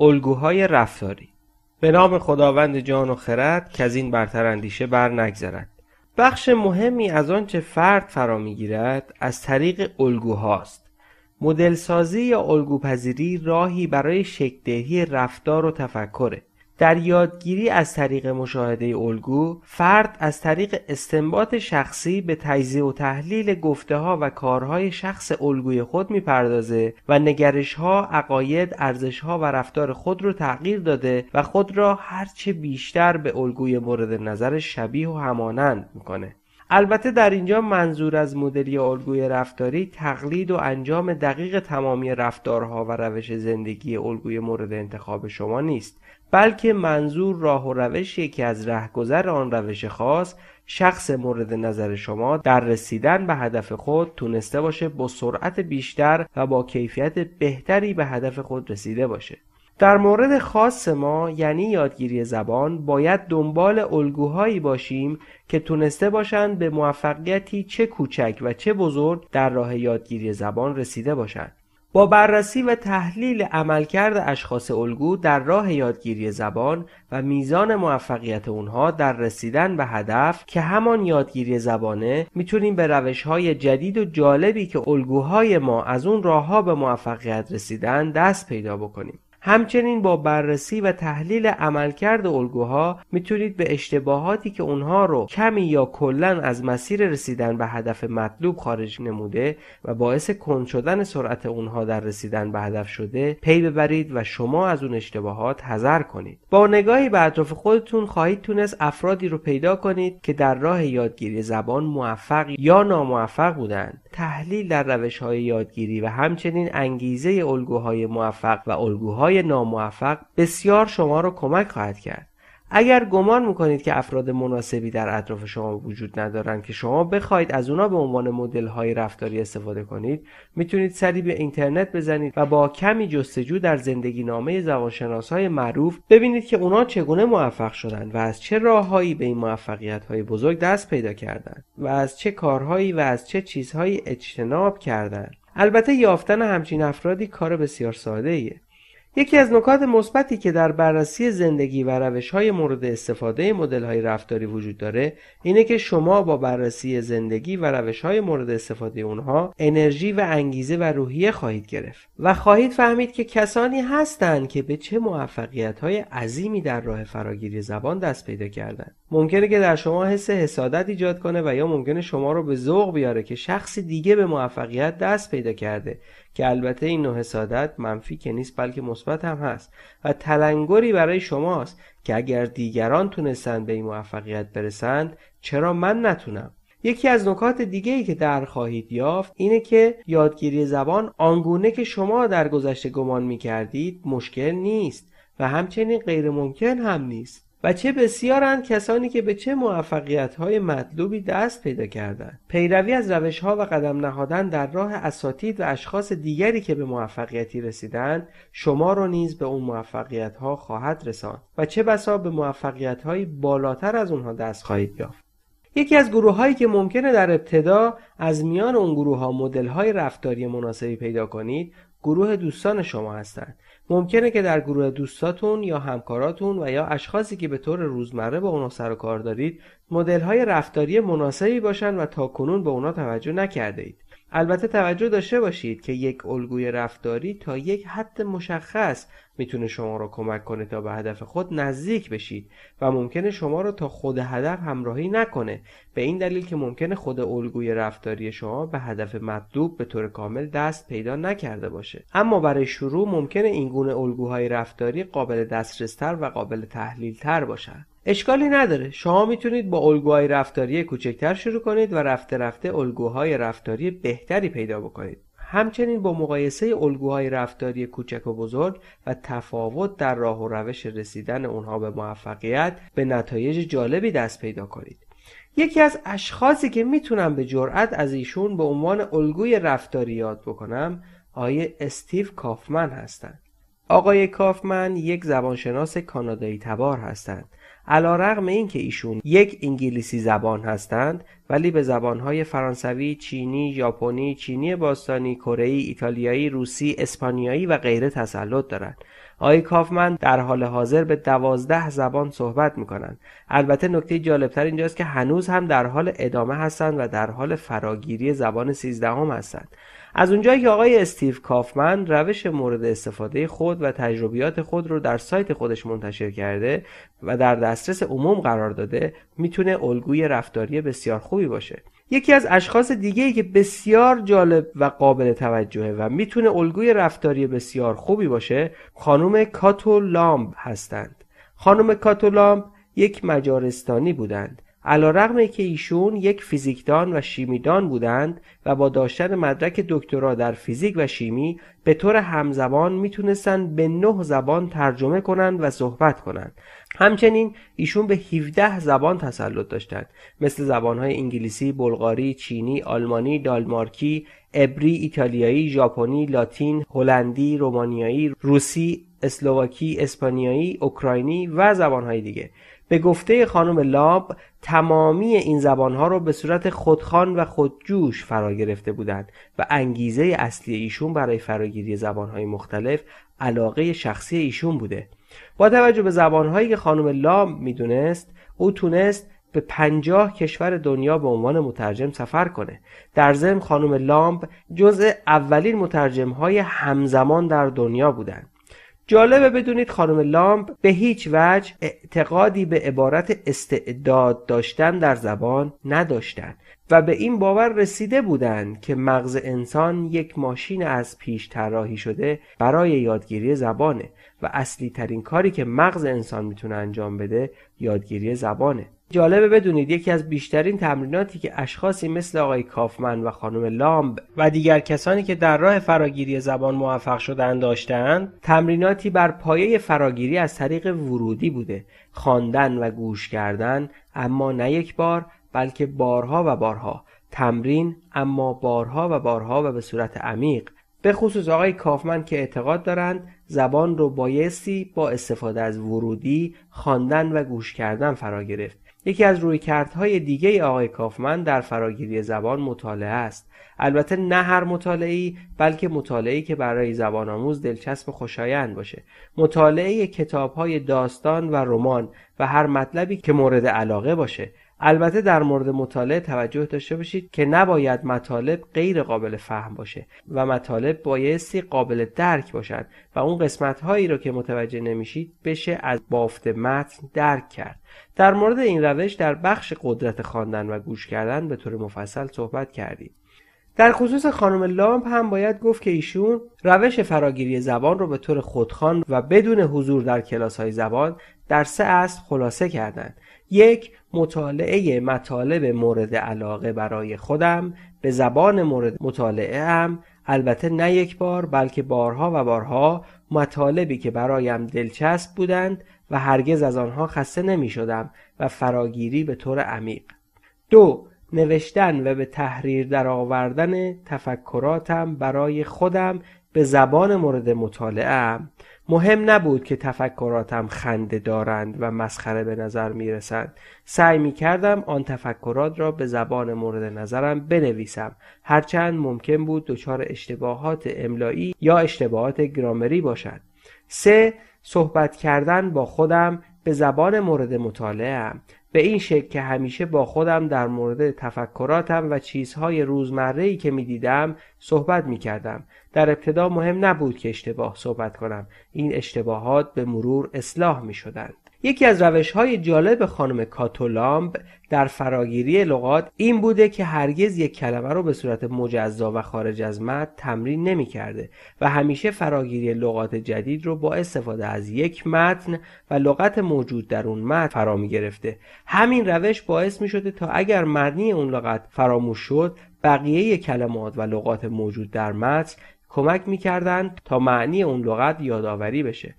الگوهای رفتاری به نام خداوند جان و خرد که از این برتر اندیشه بر نگذرد بخش مهمی از آنچه فرد فرا میگیرد از طریق الگوهاست مدلسازی سازی یا الگوپذیری راهی برای شکتهی رفتار و تفکره در یادگیری از طریق مشاهده الگو، فرد از طریق استنباط شخصی به تجزیه و تحلیل گفته ها و کارهای شخص الگوی خود میپردازه و نگرش ها، عقاید، ارزش ها و رفتار خود رو تغییر داده و خود را هرچه بیشتر به الگوی مورد نظر شبیه و همانند میکنه. البته در اینجا منظور از مدلی الگوی رفتاری تقلید و انجام دقیق تمامی رفتارها و روش زندگی الگوی مورد انتخاب شما نیست بلکه منظور راه و روشی که از رهگذر آن روش خاص شخص مورد نظر شما در رسیدن به هدف خود تونسته باشه با سرعت بیشتر و با کیفیت بهتری به هدف خود رسیده باشه در مورد خاص ما یعنی یادگیری زبان باید دنبال الگوهایی باشیم که تونسته باشند به موفقیتی چه کوچک و چه بزرگ در راه یادگیری زبان رسیده باشند با بررسی و تحلیل عملکرد اشخاص الگو در راه یادگیری زبان و میزان موفقیت اونها در رسیدن به هدف که همان یادگیری زبانه میتونیم به روش های جدید و جالبی که الگوهای ما از اون راهها به موفقیت رسیدن دست پیدا بکنیم همچنین با بررسی و تحلیل عملکرد الگوها میتونید به اشتباهاتی که اونها رو کمی یا کلا از مسیر رسیدن به هدف مطلوب خارج نموده و باعث کند شدن سرعت اونها در رسیدن به هدف شده پی ببرید و شما از اون اشتباهات حذر کنید با نگاهی به اطراف خودتون خواهید تونست افرادی رو پیدا کنید که در راه یادگیری زبان موفق یا ناموفق بودند تحلیل در های یادگیری و همچنین انگیزه الگوهای موفق و الگوهای ناموفق بسیار شما را کمک خواهد کرد اگر گمان میکنید که افراد مناسبی در اطراف شما وجود ندارند که شما بخواید از اونا به عنوان مدل های رفتاری استفاده کنید میتونید سری به اینترنت بزنید و با کمی جستجو در زندگی نامه زبانشناس های معروف ببینید که اونا چگونه موفق شدند و از چه راههایی به این موفقیت های بزرگ دست پیدا کردند و از چه کارهایی و از چه چیزهایی اجتناب کردند البته یافتن همچین افرادی کار بسیار ساده یکی از نکات مثبتی که در بررسی زندگی و روش های مورد استفاده مدل های رفتاری وجود داره اینه که شما با بررسی زندگی و روش های مورد استفاده اونها انرژی و انگیزه و روحیه خواهید گرفت و خواهید فهمید که کسانی هستند که به چه موفقیت های عظیمی در راه فراگیری زبان دست پیدا کردند ممکنه که در شما حس حسادت ایجاد کنه و یا ممکنه شما رو به ذوق بیاره که شخص دیگه به موفقیت دست پیدا کرده که البته این نوع حسادت منفی که نیست بلکه مثبت هم هست و تلنگری برای شماست که اگر دیگران تونستند به این موفقیت برسند چرا من نتونم یکی از نکات دیگه ای که در خواهید یافت اینه که یادگیری زبان آنگونه که شما در گذشته گمان می کردید مشکل نیست و همچنین غیر ممکن هم نیست و چه بسیارند کسانی که به چه های مطلوبی دست پیدا کردند پیروی از ها و قدم نهادن در راه اساتید و اشخاص دیگری که به موفقیتی رسیدند شما را نیز به اون ها خواهد رساند و چه بسا به های بالاتر از اونها دست خواهید یافت یکی از گروه هایی که ممکنه در ابتدا از میان اون گروه ها مدل های رفتاری مناسبی پیدا کنید گروه دوستان شما هستند ممکنه که در گروه دوستاتون یا همکاراتون و یا اشخاصی که به طور روزمره با اونا سر و کار دارید مدل های رفتاری مناسبی باشن و تا کنون به اونا توجه نکرده اید. البته توجه داشته باشید که یک الگوی رفتاری تا یک حد مشخص میتونه شما را کمک کنه تا به هدف خود نزدیک بشید و ممکنه شما را تا خود هدف همراهی نکنه به این دلیل که ممکنه خود الگوی رفتاری شما به هدف مطلوب به طور کامل دست پیدا نکرده باشه اما برای شروع ممکنه این گونه الگوهای رفتاری قابل دسترستر و قابل تر باشند اشکالی نداره شما میتونید با الگوهای رفتاری کوچکتر شروع کنید و رفته رفته الگوهای رفتاری بهتری پیدا بکنید همچنین با مقایسه الگوهای رفتاری کوچک و بزرگ و تفاوت در راه و روش رسیدن اونها به موفقیت به نتایج جالبی دست پیدا کنید یکی از اشخاصی که میتونم به جرأت از ایشون به عنوان الگوی رفتاری یاد بکنم آقای استیو کافمن هستند آقای کافمن یک زبانشناس کانادایی تبار هستند علا رغم این که ایشون یک انگلیسی زبان هستند ولی به زبانهای فرانسوی، چینی، ژاپنی، چینی باستانی، کره‌ای، ایتالیایی، روسی، اسپانیایی و غیره تسلط دارند. آقای کافمن در حال حاضر به دوازده زبان صحبت میکنند البته نکته جالبتر اینجاست که هنوز هم در حال ادامه هستند و در حال فراگیری زبان سیزدهم هستند از اونجایی که آقای استیو کافمن روش مورد استفاده خود و تجربیات خود رو در سایت خودش منتشر کرده و در دسترس عموم قرار داده میتونه الگوی رفتاری بسیار خوبی باشه یکی از اشخاص دیگه که بسیار جالب و قابل توجهه و میتونه الگوی رفتاری بسیار خوبی باشه خانم کاتو لامب هستند خانم کاتو لامب یک مجارستانی بودند علیرغم که ایشون یک فیزیکدان و شیمیدان بودند و با داشتن مدرک دکترا در فیزیک و شیمی به طور همزبان میتونستند به نه زبان ترجمه کنند و صحبت کنند همچنین ایشون به 17 زبان تسلط داشتند مثل زبانهای انگلیسی، بلغاری، چینی، آلمانی، دالمارکی، ابری، ایتالیایی، ژاپنی، لاتین، هلندی، رومانیایی، روسی، اسلواکی، اسپانیایی، اوکراینی و زبانهای دیگه به گفته خانم لاب تمامی این زبانها را به صورت خودخوان و خودجوش فرا گرفته بودند و انگیزه اصلی ایشون برای فراگیری زبانهای مختلف علاقه شخصی ایشون بوده با توجه به زبانهایی که خانم لام میدونست او تونست به پنجاه کشور دنیا به عنوان مترجم سفر کنه در ضمن خانم لامب جزء اولین مترجم های همزمان در دنیا بودند جالبه بدونید خانم لامب به هیچ وجه اعتقادی به عبارت استعداد داشتن در زبان نداشتند و به این باور رسیده بودند که مغز انسان یک ماشین از پیش طراحی شده برای یادگیری زبانه و اصلی ترین کاری که مغز انسان میتونه انجام بده یادگیری زبانه جالبه بدونید یکی از بیشترین تمریناتی که اشخاصی مثل آقای کافمن و خانم لامب و دیگر کسانی که در راه فراگیری زبان موفق شدن داشتند تمریناتی بر پایه فراگیری از طریق ورودی بوده خواندن و گوش کردن اما نه یک بار بلکه بارها و بارها تمرین اما بارها و بارها و به صورت عمیق به خصوص آقای کافمن که اعتقاد دارند زبان رو بایستی با استفاده از ورودی خواندن و گوش کردن فرا گرفت یکی از رویکردهای دیگه آقای کافمن در فراگیری زبان مطالعه است البته نه هر ای بلکه ای که برای زبان آموز دلچسب و خوشایند باشه مطالعه کتابهای داستان و رمان و هر مطلبی که مورد علاقه باشه البته در مورد مطالعه توجه داشته باشید که نباید مطالب غیر قابل فهم باشه و مطالب بایستی قابل درک باشد و اون قسمت هایی رو که متوجه نمیشید بشه از بافت متن درک کرد در مورد این روش در بخش قدرت خواندن و گوش کردن به طور مفصل صحبت کردیم در خصوص خانم لامپ هم باید گفت که ایشون روش فراگیری زبان رو به طور خودخوان و بدون حضور در کلاس های زبان در سه اصل خلاصه کردند. یک مطالعه مطالب مورد علاقه برای خودم به زبان مورد مطالعه ام البته نه یک بار بلکه بارها و بارها مطالبی که برایم دلچسب بودند و هرگز از آنها خسته نمی شدم و فراگیری به طور عمیق. دو نوشتن و به تحریر درآوردن تفکراتم برای خودم به زبان مورد مطالعهام مهم نبود که تفکراتم خنده دارند و مسخره به نظر می رسند. سعی می کردم آن تفکرات را به زبان مورد نظرم بنویسم هرچند ممکن بود دچار اشتباهات املایی یا اشتباهات گرامری باشد. سه صحبت کردن با خودم به زبان مورد مطالعه به این شکل که همیشه با خودم در مورد تفکراتم و چیزهای ای که می دیدم صحبت می کردم. در ابتدا مهم نبود که اشتباه صحبت کنم این اشتباهات به مرور اصلاح می شدند. یکی از های جالب خانم کاتولامب در فراگیری لغات این بوده که هرگز یک کلمه رو به صورت مجزا و خارج از متن تمرین نمی کرده و همیشه فراگیری لغات جدید رو با استفاده از یک متن و لغت موجود در اون متن فرا می گرفته همین روش باعث می شده تا اگر معنی اون لغت فراموش شد بقیه کلمات و لغات موجود در متن کمک میکردند تا معنی اون لغت یادآوری بشه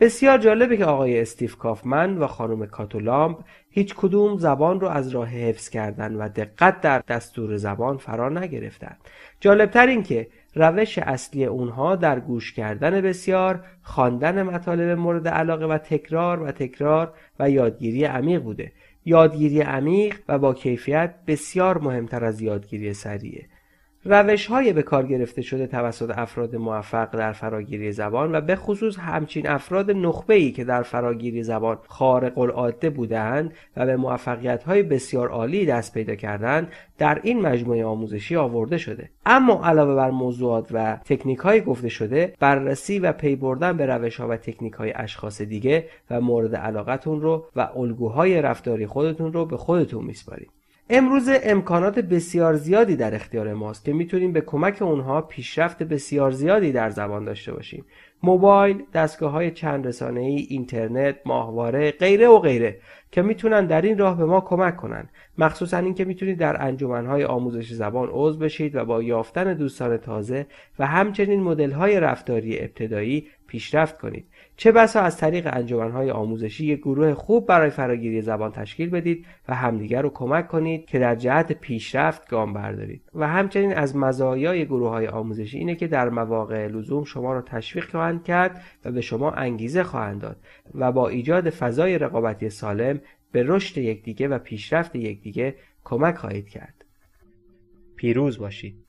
بسیار جالبه که آقای استیف کافمن و خانم کاتولامب هیچ کدوم زبان رو از راه حفظ کردن و دقت در دستور زبان فرا نگرفتند جالبتر این که روش اصلی اونها در گوش کردن بسیار خواندن مطالب مورد علاقه و تکرار و تکرار و یادگیری عمیق بوده یادگیری عمیق و با کیفیت بسیار مهمتر از یادگیری سریعه های به کار گرفته شده توسط افراد موفق در فراگیری زبان و به خصوص همچین افراد نخبه‌ای که در فراگیری زبان خارق العاده بودند و به های بسیار عالی دست پیدا کردند در این مجموعه آموزشی آورده شده اما علاوه بر موضوعات و تکنیک‌های گفته شده بررسی و پی بردن به ها و تکنیک‌های اشخاص دیگه و مورد علاقتون رو و الگوهای رفتاری خودتون رو به خودتون میسپارید امروز امکانات بسیار زیادی در اختیار ماست که میتونیم به کمک اونها پیشرفت بسیار زیادی در زبان داشته باشیم موبایل، دستگاه های چند رسانه ای، اینترنت، ماهواره، غیره و غیره که میتونن در این راه به ما کمک کنن مخصوصا اینکه میتونید در انجمنهای آموزش زبان عضو بشید و با یافتن دوستان تازه و همچنین مدلهای رفتاری ابتدایی پیشرفت کنید چه بسا از طریق انجمنهای آموزشی یک گروه خوب برای فراگیری زبان تشکیل بدید و همدیگر رو کمک کنید که در جهت پیشرفت گام بردارید و همچنین از مزایای گروه های آموزشی اینه که در مواقع لزوم شما را تشویق خواهند کرد و به شما انگیزه خواهند داد و با ایجاد فضای رقابتی سالم به رشد یکدیگه و پیشرفت یکدیگه کمک خواهید کرد پیروز باشید